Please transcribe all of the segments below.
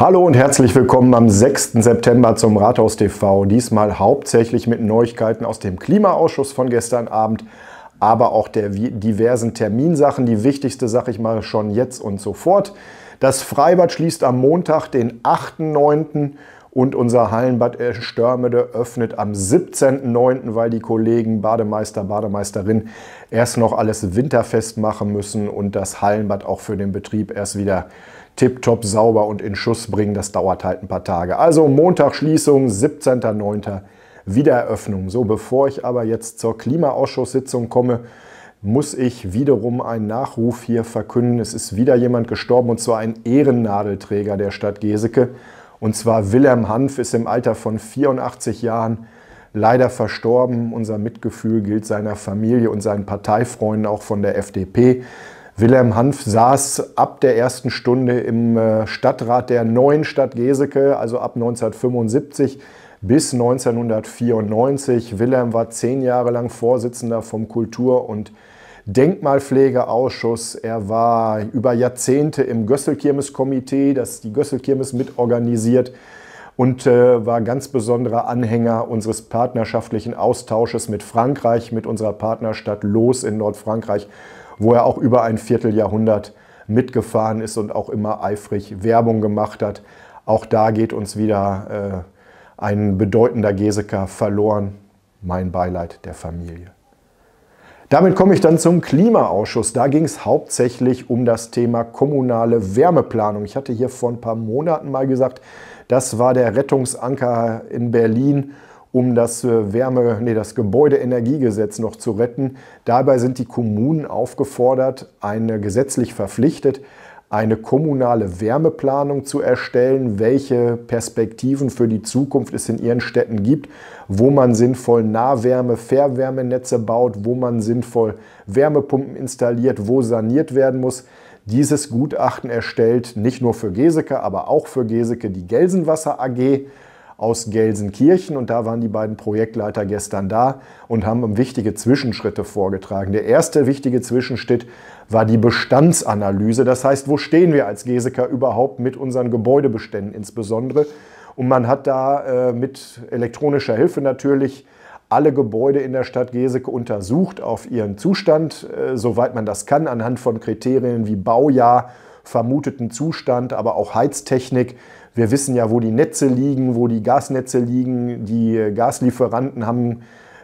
Hallo und herzlich willkommen am 6. September zum Rathaus TV. Diesmal hauptsächlich mit Neuigkeiten aus dem Klimaausschuss von gestern Abend, aber auch der diversen Terminsachen. Die wichtigste sage ich mal schon jetzt und sofort. Das Freibad schließt am Montag, den 8.9. Und unser Hallenbad äh, Störmede öffnet am 17.09., weil die Kollegen Bademeister, Bademeisterin erst noch alles winterfest machen müssen und das Hallenbad auch für den Betrieb erst wieder tiptop sauber und in Schuss bringen. Das dauert halt ein paar Tage. Also Montag Schließung, 17.09. Wiedereröffnung. So, bevor ich aber jetzt zur Klimaausschusssitzung komme, muss ich wiederum einen Nachruf hier verkünden. Es ist wieder jemand gestorben, und zwar ein Ehrennadelträger der Stadt Geseke. Und zwar Wilhelm Hanf ist im Alter von 84 Jahren leider verstorben. Unser Mitgefühl gilt seiner Familie und seinen Parteifreunden auch von der FDP. Wilhelm Hanf saß ab der ersten Stunde im äh, Stadtrat der neuen Stadt Geseke, also ab 1975 bis 1994. Wilhelm war zehn Jahre lang Vorsitzender vom Kultur- und Denkmalpflegeausschuss. Er war über Jahrzehnte im Gösselkirmes-Komitee, das die Gösselkirmes mitorganisiert und äh, war ganz besonderer Anhänger unseres partnerschaftlichen Austausches mit Frankreich, mit unserer Partnerstadt Los in Nordfrankreich wo er auch über ein Vierteljahrhundert mitgefahren ist und auch immer eifrig Werbung gemacht hat. Auch da geht uns wieder äh, ein bedeutender Geseker verloren. Mein Beileid der Familie. Damit komme ich dann zum Klimaausschuss. Da ging es hauptsächlich um das Thema kommunale Wärmeplanung. Ich hatte hier vor ein paar Monaten mal gesagt, das war der Rettungsanker in Berlin um das äh, Wärme, nee, das Gebäudeenergiegesetz noch zu retten. Dabei sind die Kommunen aufgefordert, eine gesetzlich verpflichtet, eine kommunale Wärmeplanung zu erstellen, welche Perspektiven für die Zukunft es in ihren Städten gibt, wo man sinnvoll Nahwärme, Fernwärmenetze baut, wo man sinnvoll Wärmepumpen installiert, wo saniert werden muss. Dieses Gutachten erstellt nicht nur für Geseke, aber auch für Geseke die Gelsenwasser AG aus Gelsenkirchen und da waren die beiden Projektleiter gestern da und haben wichtige Zwischenschritte vorgetragen. Der erste wichtige Zwischenschritt war die Bestandsanalyse, das heißt, wo stehen wir als Geseker überhaupt mit unseren Gebäudebeständen insbesondere. Und man hat da äh, mit elektronischer Hilfe natürlich alle Gebäude in der Stadt Geseke untersucht auf ihren Zustand, äh, soweit man das kann, anhand von Kriterien wie Baujahr vermuteten Zustand, aber auch Heiztechnik. Wir wissen ja, wo die Netze liegen, wo die Gasnetze liegen. Die Gaslieferanten haben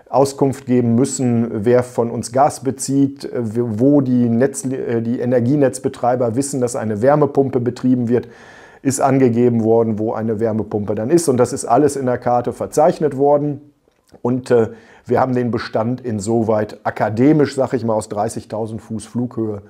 Auskunft geben müssen, wer von uns Gas bezieht, wo die, Netz, äh, die Energienetzbetreiber wissen, dass eine Wärmepumpe betrieben wird, ist angegeben worden, wo eine Wärmepumpe dann ist. Und das ist alles in der Karte verzeichnet worden. Und äh, wir haben den Bestand insoweit akademisch, sag ich mal, aus 30.000 Fuß Flughöhe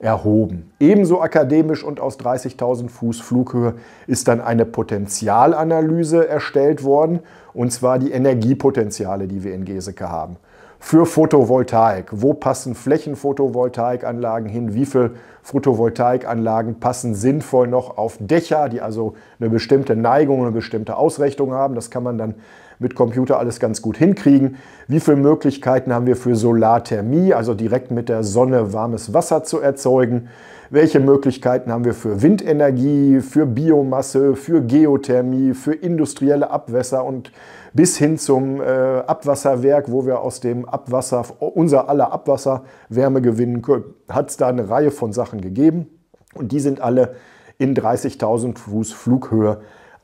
erhoben. Ebenso akademisch und aus 30.000 Fuß Flughöhe ist dann eine Potenzialanalyse erstellt worden, und zwar die Energiepotenziale, die wir in Geseke haben. Für Photovoltaik, wo passen Flächenphotovoltaikanlagen hin, wie viele Photovoltaikanlagen passen sinnvoll noch auf Dächer, die also eine bestimmte Neigung, eine bestimmte Ausrichtung haben. Das kann man dann mit Computer alles ganz gut hinkriegen. Wie viele Möglichkeiten haben wir für Solarthermie, also direkt mit der Sonne warmes Wasser zu erzeugen? Welche Möglichkeiten haben wir für Windenergie, für Biomasse, für Geothermie, für industrielle Abwässer und bis hin zum äh, Abwasserwerk, wo wir aus dem Abwasser, unser aller Abwasser, Wärme gewinnen können? Hat es da eine Reihe von Sachen gegeben und die sind alle in 30.000 Fuß Flughöhe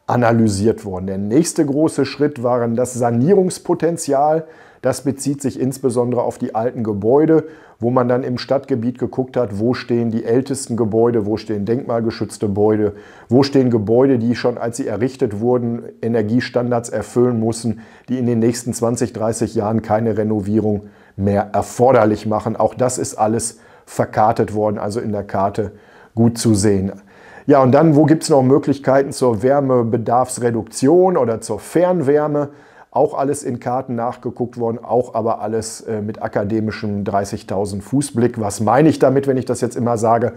analysiert worden. Der nächste große Schritt waren das Sanierungspotenzial. Das bezieht sich insbesondere auf die alten Gebäude, wo man dann im Stadtgebiet geguckt hat, wo stehen die ältesten Gebäude, wo stehen denkmalgeschützte Gebäude, wo stehen Gebäude, die schon als sie errichtet wurden, Energiestandards erfüllen mussten, die in den nächsten 20, 30 Jahren keine Renovierung mehr erforderlich machen. Auch das ist alles verkartet worden, also in der Karte gut zu sehen. Ja, und dann, wo gibt es noch Möglichkeiten zur Wärmebedarfsreduktion oder zur Fernwärme? Auch alles in Karten nachgeguckt worden, auch aber alles äh, mit akademischem 30.000 Fußblick. Was meine ich damit, wenn ich das jetzt immer sage?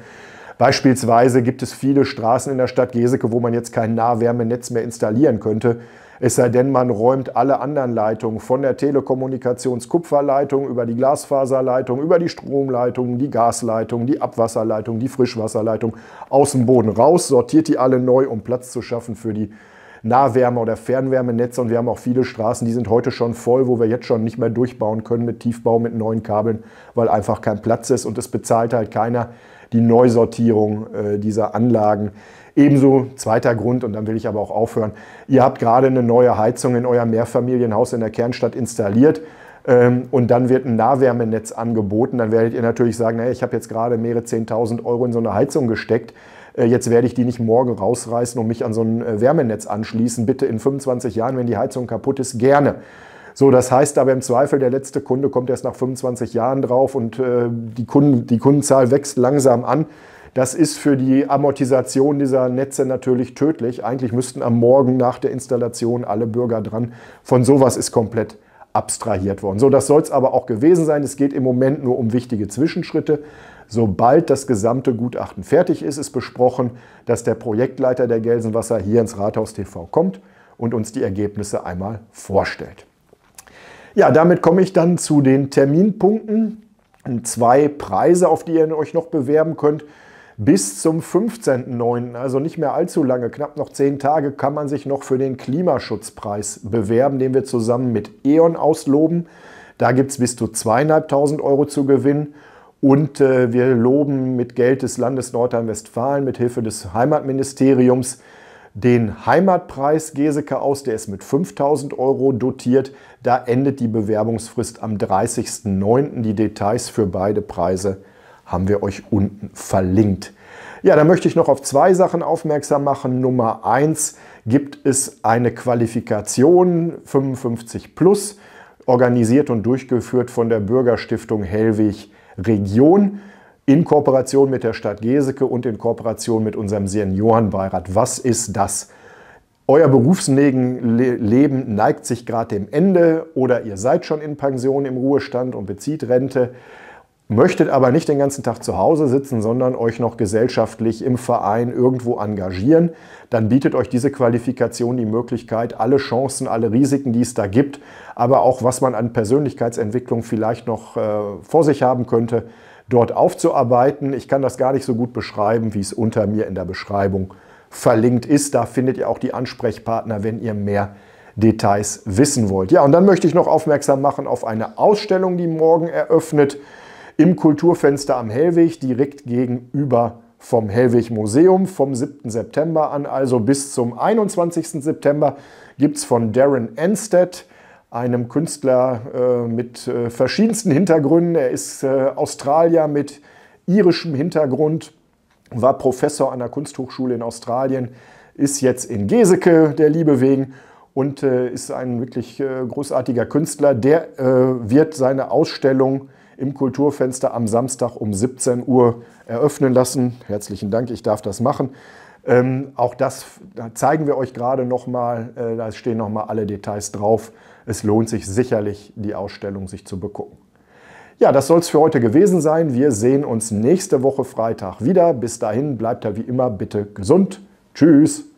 Beispielsweise gibt es viele Straßen in der Stadt Geseke, wo man jetzt kein Nahwärmenetz mehr installieren könnte. Es sei denn, man räumt alle anderen Leitungen von der Telekommunikationskupferleitung über die Glasfaserleitung, über die Stromleitung, die Gasleitung, die Abwasserleitung, die Frischwasserleitung aus dem Boden raus, sortiert die alle neu, um Platz zu schaffen für die Nahwärme- oder Fernwärmenetze. Und wir haben auch viele Straßen, die sind heute schon voll, wo wir jetzt schon nicht mehr durchbauen können mit Tiefbau, mit neuen Kabeln, weil einfach kein Platz ist und es bezahlt halt keiner die Neusortierung äh, dieser Anlagen. Ebenso zweiter Grund, und dann will ich aber auch aufhören, ihr habt gerade eine neue Heizung in eurem Mehrfamilienhaus in der Kernstadt installiert ähm, und dann wird ein Nahwärmenetz angeboten, dann werdet ihr natürlich sagen, naja, ich habe jetzt gerade mehrere 10.000 Euro in so eine Heizung gesteckt, äh, jetzt werde ich die nicht morgen rausreißen und mich an so ein äh, Wärmenetz anschließen, bitte in 25 Jahren, wenn die Heizung kaputt ist, gerne. So, das heißt aber im Zweifel, der letzte Kunde kommt erst nach 25 Jahren drauf und äh, die, Kunden, die Kundenzahl wächst langsam an. Das ist für die Amortisation dieser Netze natürlich tödlich. Eigentlich müssten am Morgen nach der Installation alle Bürger dran. Von sowas ist komplett abstrahiert worden. So, das soll es aber auch gewesen sein. Es geht im Moment nur um wichtige Zwischenschritte. Sobald das gesamte Gutachten fertig ist, ist besprochen, dass der Projektleiter der Gelsenwasser hier ins Rathaus TV kommt und uns die Ergebnisse einmal vorstellt. Ja, damit komme ich dann zu den Terminpunkten. Zwei Preise, auf die ihr euch noch bewerben könnt bis zum 15.09., also nicht mehr allzu lange, knapp noch zehn Tage, kann man sich noch für den Klimaschutzpreis bewerben, den wir zusammen mit E.ON ausloben. Da gibt es bis zu zweieinhalbtausend Euro zu gewinnen. Und äh, wir loben mit Geld des Landes Nordrhein-Westfalen, mit Hilfe des Heimatministeriums, den Heimatpreis Geseke aus. Der ist mit 5000 Euro dotiert. Da endet die Bewerbungsfrist am 30.09. Die Details für beide Preise haben wir euch unten verlinkt. Ja, da möchte ich noch auf zwei Sachen aufmerksam machen. Nummer eins gibt es eine Qualifikation 55 plus, organisiert und durchgeführt von der Bürgerstiftung Hellwig Region in Kooperation mit der Stadt Geseke und in Kooperation mit unserem Seniorenbeirat. Was ist das? Euer Berufsleben neigt sich gerade dem Ende oder ihr seid schon in Pension im Ruhestand und bezieht Rente möchtet aber nicht den ganzen Tag zu Hause sitzen, sondern euch noch gesellschaftlich im Verein irgendwo engagieren, dann bietet euch diese Qualifikation die Möglichkeit, alle Chancen, alle Risiken, die es da gibt, aber auch was man an Persönlichkeitsentwicklung vielleicht noch äh, vor sich haben könnte, dort aufzuarbeiten. Ich kann das gar nicht so gut beschreiben, wie es unter mir in der Beschreibung verlinkt ist. Da findet ihr auch die Ansprechpartner, wenn ihr mehr Details wissen wollt. Ja, und dann möchte ich noch aufmerksam machen auf eine Ausstellung, die morgen eröffnet im Kulturfenster am Hellweg, direkt gegenüber vom Hellweg Museum. Vom 7. September an, also bis zum 21. September, gibt es von Darren Anstead, einem Künstler äh, mit äh, verschiedensten Hintergründen. Er ist äh, Australier mit irischem Hintergrund, war Professor an der Kunsthochschule in Australien, ist jetzt in Geseke, der Liebe wegen, und äh, ist ein wirklich äh, großartiger Künstler. Der äh, wird seine Ausstellung im Kulturfenster am Samstag um 17 Uhr eröffnen lassen. Herzlichen Dank, ich darf das machen. Ähm, auch das da zeigen wir euch gerade nochmal. Äh, da stehen nochmal alle Details drauf. Es lohnt sich sicherlich, die Ausstellung sich zu begucken. Ja, das soll es für heute gewesen sein. Wir sehen uns nächste Woche Freitag wieder. Bis dahin bleibt da wie immer bitte gesund. Tschüss.